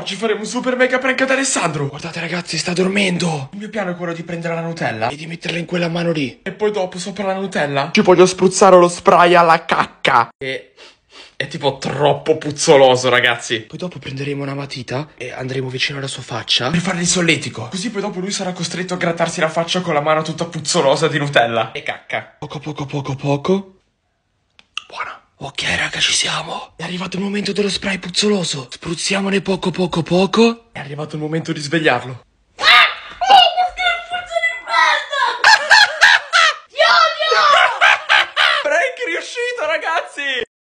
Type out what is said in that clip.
oggi faremo un super mega prank ad Alessandro. Guardate ragazzi, sta dormendo. Il mio piano è quello di prendere la Nutella e di metterla in quella mano lì. E poi dopo, sopra la Nutella, ci voglio spruzzare lo spray alla cacca. E... È tipo troppo puzzoloso, ragazzi. Poi dopo prenderemo una matita e andremo vicino alla sua faccia per fare il solletico. Così poi dopo lui sarà costretto a grattarsi la faccia con la mano tutta puzzolosa di Nutella. E cacca. Poco poco poco poco. Ok raga ci siamo È arrivato il momento dello spray puzzoloso Spruzziamone poco poco poco È arrivato il momento di svegliarlo Ah! Oh non funziona in merda Ti odio riuscito ragazzi